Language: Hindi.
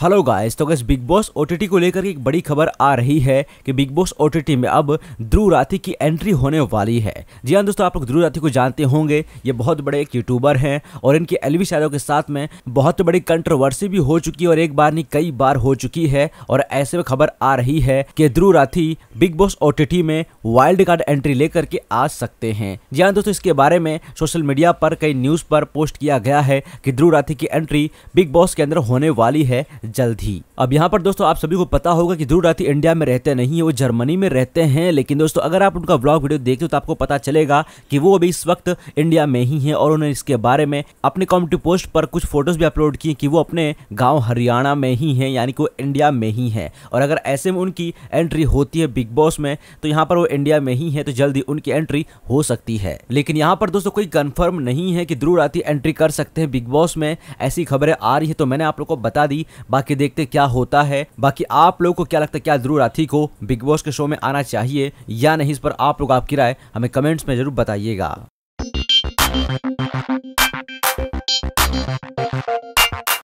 हेलो गाइस तो गैस बिग बॉस ओ को लेकर एक बड़ी खबर आ रही है कि बिग बॉस ओ में अब ध्रुव राठी की एंट्री होने वाली है जी हाँ दोस्तों आप लोग ध्रुव राठी को जानते होंगे ये बहुत बड़े एक यूट्यूबर हैं और इनके एलविश यादव के साथ में बहुत बड़ी कंट्रोवर्सी भी हो चुकी है और एक बार नहीं कई बार हो चुकी है और ऐसे में खबर आ रही है कि ध्रुव राठी बिग बॉस ओ में वाइल्ड कार्ड एंट्री लेकर के आ सकते हैं जी हाँ दोस्तों इसके बारे में सोशल मीडिया पर कई न्यूज़ पर पोस्ट किया गया है कि ध्रुव राठी की एंट्री बिग बॉस के अंदर होने वाली है जल्द ही अब यहाँ पर दोस्तों आप सभी को पता होगा कि ध्रुव राठी इंडिया में रहते नहीं है वो जर्मनी में रहते हैं लेकिन दोस्तों अगर आप उनका ब्लॉग वीडियो देखते हो तो आपको पता चलेगा कि वो अभी इस वक्त इंडिया में ही है और उन्होंने इसके बारे में अपने कॉमेडी पोस्ट पर कुछ फोटोज भी अपलोड किए कि वो अपने गाँव हरियाणा में ही है यानी कि वो इंडिया में ही है और अगर ऐसे में उनकी एंट्री होती है बिग बॉस में तो यहाँ पर वो इंडिया में ही है तो जल्दी उनकी एंट्री हो सकती है लेकिन यहाँ पर दोस्तों कोई कन्फर्म नहीं है कि ध्रुव राठी एंट्री कर सकते हैं बिग बॉस में ऐसी खबरें आ रही है तो मैंने आप लोग को बता दी बाकी देखते क्या होता है बाकी आप लोग को क्या लगता है क्या जरूर राठी को बिग बॉस के शो में आना चाहिए या नहीं इस पर आप लोग आपकी राय हमें कमेंट्स में जरूर बताइएगा